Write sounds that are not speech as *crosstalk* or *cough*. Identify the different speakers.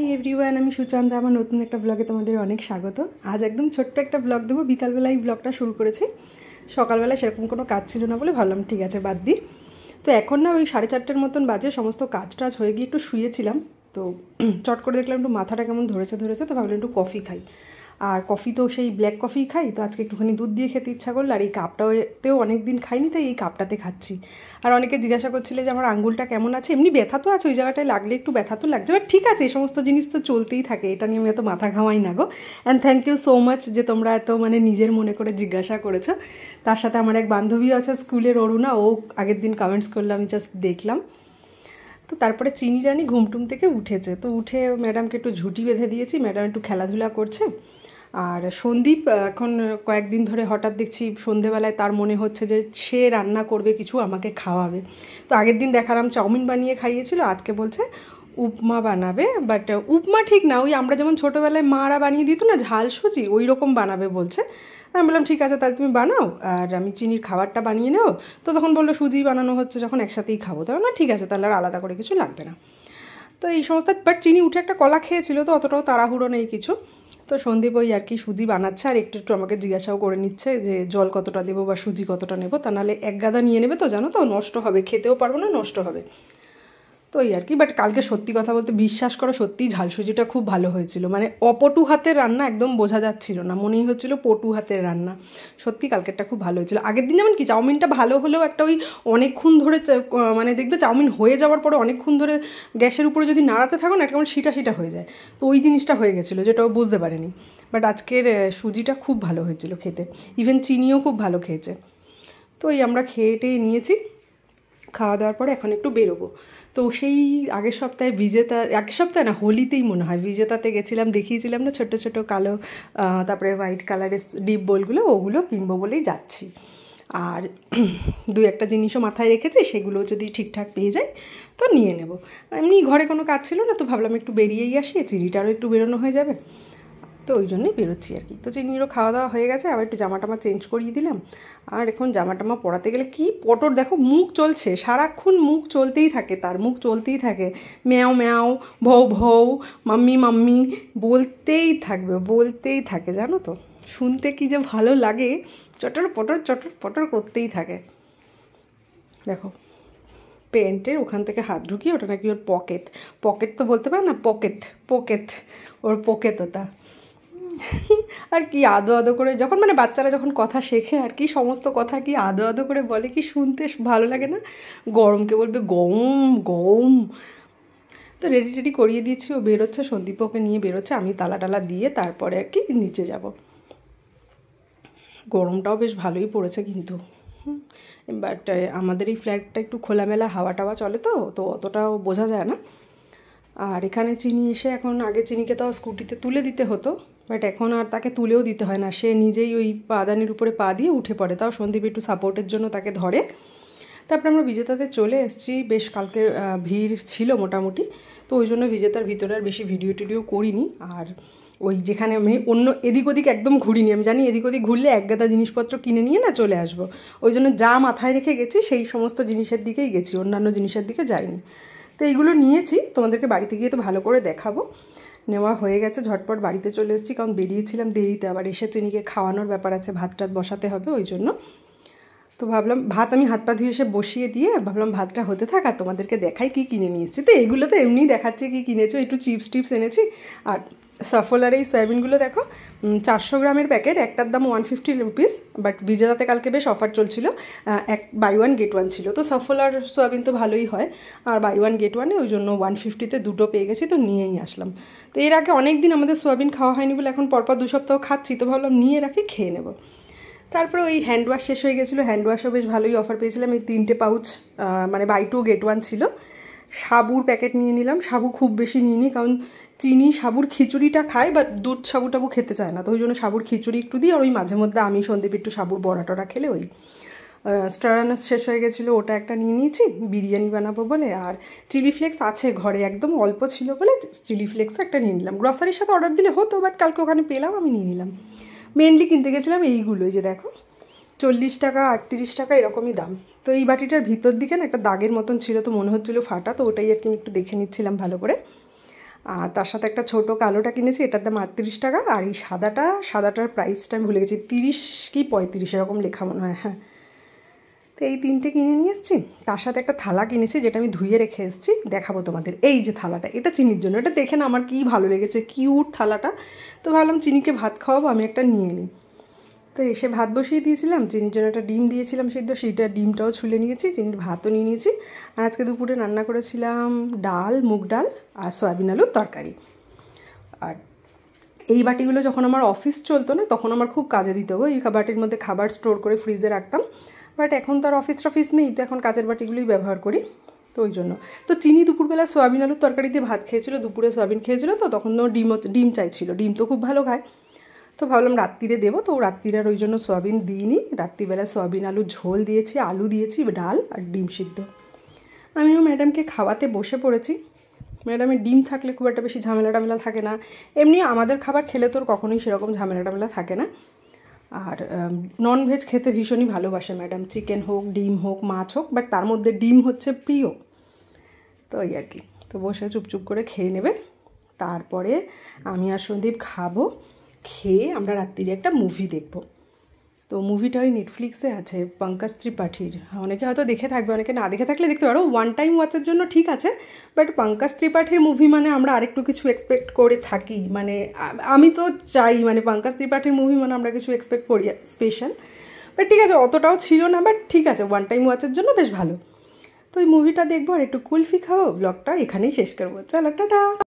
Speaker 1: hi everyone আমি সুচান্দ্রা আমার নতুন একটা ব্লগে তোমাদের অনেক স্বাগত আজ একদম ছোট্ট একটা ব্লগ দেবো বিকালবেলা এই ব্লগটা শুরু করেছি সকালবেলা সেরকম কোনো কাজ ছিল না বলে ভাবলাম ঠিক আছে বাদ দিই তো এখন না ওই সাড়ে চারটের মতন বাজে সমস্ত কাজ টাজ হয়ে গিয়ে একটু শুয়েছিলাম তো চট করে দেখলাম একটু মাথাটা কেমন ধরেছে ধরেছে তো ভাবলাম একটু কফি খাই আর কফি তো সেই ব্ল্যাক কফি খাই তো আজকে একটুখানি দুধ দিয়ে খেতে ইচ্ছা করলো আর এই কাপটাতেও অনেক দিন খাইনি তাই এই কাপটাতে খাচ্ছি আর অনেকে জিজ্ঞাসা করছিলে যে আমার আঙ্গুলটা কেমন আছে এমনি ব্যথা তো আছে ওই জায়গাটায় লাগলে একটু ব্যথা তো লাগছে বাট ঠিক আছে এই সমস্ত জিনিস তো চলতেই থাকে এটা নিয়ে আমি এত মাথা ঘামাই না গো and thank you so much যে তোমরা এত মানে নিজের মনে করে জিজ্ঞাসা করেছো তার সাথে আমার এক বান্ধবী আছে স্কুলের অরুণা ও আগের দিন কমেন্টস করলো আমি জাস্ট দেখলাম তো তারপরে চিনি রানী ঘুমটুম থেকে উঠেছে তো উঠে ম্যাডামকে একটু ঝুঁটি বেঁধে দিয়েছি ম্যাডাম একটু খেলাধুলা করছে আর সন্দীপ এখন কয়েকদিন ধরে হঠাৎ দেখছি সন্ধেবেলায় তার মনে হচ্ছে যে সে রান্না করবে কিছু আমাকে খাওয়াবে তো আগের দিন দেখালাম চাউমিন বানিয়ে খাইয়েছিল আজকে বলছে উপমা বানাবে বাট উপমা ঠিক না ওই আমরা যেমন ছোটোবেলায় মারা বানিয়ে দিত না ঝাল সুজি ওই রকম বানাবে বলছে আমি বললাম ঠিক আছে তাহলে তুমি বানাও আর আমি চিনির খাবারটা বানিয়ে নেও তো তখন বললো সুজি বানানো হচ্ছে যখন একসাথেই খাবো তখন না ঠিক আছে তাহলে আর আলাদা করে কিছু লাগবে না তো এই সমস্ত বাট চিনি উঠে একটা কলা খেয়েছিল তো অতটাও তাড়াহুড়ো নেই কিছু তো সন্দীপ ওই আর কি সুজি বানাচ্ছে আর একটু একটু আমাকে জিজ্ঞাসাও করে নিচ্ছে যে জল কতটা দেবো বা সুজি কতটা নেবো তা নাহলে এক গাদা নিয়ে নেবে তো জানো তো নষ্ট হবে খেতেও পারবো না নষ্ট হবে তো এই আর কি বাট কালকে সত্যি কথা বলতে বিশ্বাস করো সত্যিই ঝালসুজিটা খুব ভালো হয়েছিল মানে অপটু হাতের রান্না একদম বোঝা যাচ্ছিল না মনেই হচ্ছিল পটু হাতের রান্না সত্যি কালকেরটা খুব ভালো হয়েছিল আগের দিন যেমন কি চাউমিনটা ভালো হলেও একটা ওই অনেকক্ষণ ধরে মানে দেখবে চাউমিন হয়ে যাওয়ার পরে অনেকক্ষণ ধরে গ্যাসের উপরে যদি নাড়াতে থাকো না একটা কেমন মানে সিটা সিটা হয়ে যায় তো ওই জিনিসটা হয়ে গেছিলো যেটা ও বুঝতে পারেনি বাট আজকের সুজিটা খুব ভালো হয়েছিল খেতে ইভেন চিনিও খুব ভালো খেয়েছে তো এই আমরা খেয়ে টেয়ে নিয়েছি খাওয়া দাওয়ার পরে এখন একটু বেরোবো তো সেই আগের সপ্তাহে বিজেতা আগের সপ্তাহে না হোলিতেই মনে হয় বিজেতাতে গেছিলাম দেখিয়েছিলাম না ছোট ছোট কালো তারপরে হোয়াইট কালারের ডিপ বলগুলো ওগুলো কিনবো বলেই যাচ্ছি আর *clears throat* দু একটা জিনিসও মাথায় রেখেছি সেগুলো যদি ঠিকঠাক পেয়ে যায় তো নিয়ে নেব এমনি ঘরে কোনো কাজ ছিল না তো ভাবলাম একটু বেরিয়েই আসি চিড়িটারও একটু বেরোনো হয়ে যাবে তো ওই জন্যই বেরোচ্ছি আর কি তো চিনিরও খাওয়া দাওয়া হয়ে গেছে আবার একটু জামা টামা চেঞ্জ করিয়ে দিলাম আর এখন জামা টামা পরাতে গেলে কি পটর দেখো মুখ চলছে সারাক্ষণ মুখ চলতেই থাকে তার মুখ চলতেই থাকে ম্যাও ম্যাও ভৌ ভৌ মাম্মি মাম্মি বলতেই থাকবে বলতেই থাকে জানো তো শুনতে কি যে ভালো লাগে চটর পটর চটর পটর করতেই থাকে দেখো প্যান্টের ওখান থেকে হাত ঢুকিয়ে ওটা নাকি ওর পকেট পকেট তো বলতে পারে না পকেট পকেট ওর পকেট ওটা আর কি আদো আদো করে যখন মানে বাচ্চারা যখন কথা শেখে আর কি সমস্ত কথা কি আদো আদো করে বলে কি শুনতে ভালো লাগে না গরমকে বলবে গম গম তো রেডি টেডি করিয়ে দিচ্ছি ও বেরোচ্ছে সন্দীপ ওকে নিয়ে বেরোচ্ছে আমি তালা টালা দিয়ে তারপরে আর কি নিচে যাব গরমটাও বেশ ভালোই পড়েছে কিন্তু বাট আমাদের এই ফ্ল্যাটটা একটু খোলামেলা হাওয়া টাওয়া চলে তো তো অতটাও বোঝা যায় না আর এখানে চিনি এসে এখন আগে চিনিকে তো স্কুটিতে তুলে দিতে হতো বাট এখন আর তাকে তুলেও দিতে হয় না সে নিজেই ওই পাদানির উপরে পা দিয়ে উঠে পড়ে তাও সন্দীপ একটু সাপোর্টের জন্য তাকে ধরে তারপরে আমরা বিজেতাতে চলে এসেছি বেশ কালকে ভিড় ছিল মোটামুটি তো ওই জন্য বিজেতার ভিতরে আর বেশি ভিডিও টিডিও করিনি আর ওই যেখানে আমি অন্য এদিক ওদিক একদম ঘুরিনি আমি জানি এদিক ওদিক ঘুরলে একগাদা জিনিসপত্র কিনে নিয়ে না চলে আসবো ওই জন্য যা মাথায় রেখে গেছি সেই সমস্ত জিনিসের দিকেই গেছি অন্যান্য জিনিসের দিকে যাইনি তো এইগুলো নিয়েছি তোমাদেরকে বাড়িতে গিয়ে তো ভালো করে দেখাবো নেওয়া হয়ে গেছে ঝটপট বাড়িতে চলে এসেছি কারণ বেরিয়েছিলাম দেরিতে আবার এসে চিনিকে খাওয়ানোর ব্যাপার আছে ভাত টাত বসাতে হবে ওই জন্য তো ভাবলাম ভাত আমি হাত পা ধুয়ে এসে বসিয়ে দিয়ে ভাবলাম ভাতটা হতে থাক আর তোমাদেরকে দেখাই কি কিনে নিয়েছি তো এগুলো তো এমনিই দেখাচ্ছে কি কিনেছো একটু চিপস টিপস এনেছি আর সাফোলার এই সয়াবিনগুলো দেখো চারশো গ্রামের প্যাকেট একটার দাম ওয়ান ফিফটি রুপিস বাট বিজেতাতে কালকে বেশ অফার চলছিল এক বাই ওয়ান গেট ওয়ান ছিল তো সাফোলার সয়াবিন তো ভালোই হয় আর বাই ওয়ান গেট ওয়ানে ওই জন্য ওয়ান ফিফটিতে দুটো পেয়ে গেছি তো নিয়েই আসলাম তো এর আগে অনেক দিন আমাদের সয়াবিন খাওয়া হয়নি বলে এখন পরপর দু সপ্তাহ খাচ্ছি তো ভাবলাম নিয়ে রাখি খেয়ে নেবো তারপরে ওই হ্যান্ড ওয়াশ শেষ হয়ে গেছিলো হ্যান্ড ওয়াশও বেশ ভালোই অফার পেয়েছিলাম এই তিনটে পাউচ মানে বাই টু গেট ওয়ান ছিল সাবুর প্যাকেট নিয়ে নিলাম সাবু খুব বেশি নিয়ে নিই কারণ চিনি সাবুর খিচুড়িটা খায় বা দুধ সাবু টাবু খেতে চায় না তো ওই জন্য সাবুর খিচুড়ি একটু দিই আর ওই মাঝে মধ্যে আমি সন্দীপ একটু সাবুর বড়া টড়া খেলে ওই স্টারানাস শেষ হয়ে গেছিলো ওটা একটা নিয়ে নিয়েছি বিরিয়ানি বানাবো বলে আর চিলি ফ্লেক্স আছে ঘরে একদম অল্প ছিল বলে চিলি ফ্লেক্সও একটা নিয়ে নিলাম গ্রসারির সাথে অর্ডার দিলে হতো বাট কালকে ওখানে পেলাম আমি নিয়ে নিলাম মেনলি কিনতে গেছিলাম এইগুলোই যে দেখো চল্লিশ টাকা আটত্রিশ টাকা এরকমই দাম তো এই বাটিটার ভিতর দিকে না একটা দাগের মতন ছিল তো মনে হচ্ছিলো ফাটা তো ওটাই আর কি আমি একটু দেখে নিচ্ছিলাম ভালো করে আর তার সাথে একটা ছোট কালোটা কিনেছি এটার দাম আটত্রিশ টাকা আর এই সাদাটা সাদাটার প্রাইসটা আমি ভুলে গেছি তিরিশ কি পঁয়ত্রিশ এরকম লেখা মনে হয় হ্যাঁ তো এই তিনটে কিনে নিয়ে এসেছি তার সাথে একটা থালা কিনেছি যেটা আমি ধুয়ে রেখে এসেছি দেখাবো তোমাদের এই যে থালাটা এটা চিনির জন্য এটা দেখে না আমার কী ভালো লেগেছে কিউট থালাটা তো ভাবলাম চিনিকে ভাত খাওয়াবো আমি একটা নিয়ে নিই তো এসে ভাত বসিয়ে দিয়েছিলাম চিনির জন্য একটা ডিম দিয়েছিলাম সেদ্ধ সেইটা ডিমটাও ছুলে নিয়েছি চিনির ভাতও নিয়ে নিয়েছি আর আজকে দুপুরে রান্না করেছিলাম ডাল মুগ ডাল আর সয়াবিন আলুর তরকারি আর এই বাটিগুলো যখন আমার অফিস চলতো না তখন আমার খুব কাজে দিত গো এই বাটির মধ্যে খাবার স্টোর করে ফ্রিজে রাখতাম বাট এখন তার অফিস টফিস নেই তো এখন কাজের বাটিগুলোই ব্যবহার করি তো ওই জন্য তো চিনি দুপুরবেলা সোয়াবিন আলুর তরকারি দিয়ে ভাত খেয়েছিল দুপুরে সোয়াবিন খেয়েছিল তো তখন ও ডিমও ডিম চাইছিল ডিম তো খুব ভালো খায় তো ভাবলাম রাত্রিরে দেবো তো রাত্রির ওই জন্য সোয়াবিন দিইনি রাত্রিবেলা সোয়াবিন আলু ঝোল দিয়েছি আলু দিয়েছি ডাল আর ডিম সিদ্ধ আমিও ম্যাডামকে খাওয়াতে বসে পড়েছি ম্যাডামের ডিম থাকলে খুব একটা বেশি ঝামেলা টামেলা থাকে না এমনি আমাদের খাবার খেলে তোর কখনোই সেরকম ঝামেলা টামেলা থাকে না আর ননভেজ খেতে ভীষণই ভালোবাসে ম্যাডাম চিকেন হোক ডিম হোক মাছ হোক বাট তার মধ্যে ডিম হচ্ছে প্রিয় তো এই আর কি তো বসে চুপচুপ করে খেয়ে নেবে তারপরে আমি আর সন্দীপ খাবো খেয়ে আমরা রাত্রিরে একটা মুভি দেখবো তো মুভিটা ওই নেটফ্লিক্সে আছে পঙ্কজ ত্রিপাঠীর অনেকে হয়তো দেখে থাকবে অনেকে না দেখে থাকলে দেখতে পারো ওয়ান টাইম ওয়াচের জন্য ঠিক আছে বাট পঙ্কজ ত্রিপাঠীর মুভি মানে আমরা আরেকটু কিছু এক্সপেক্ট করে থাকি মানে আমি তো চাই মানে পঙ্কজ ত্রিপাঠীর মুভি মানে আমরা কিছু এক্সপেক্ট করি স্পেশাল বাট ঠিক আছে অতটাও ছিল না বাট ঠিক আছে ওয়ান টাইম ওয়াচের জন্য বেশ ভালো তো এই মুভিটা দেখবো আর একটু কুলফি খাবো ব্লগটা এখানেই শেষ করবো চলো টাটা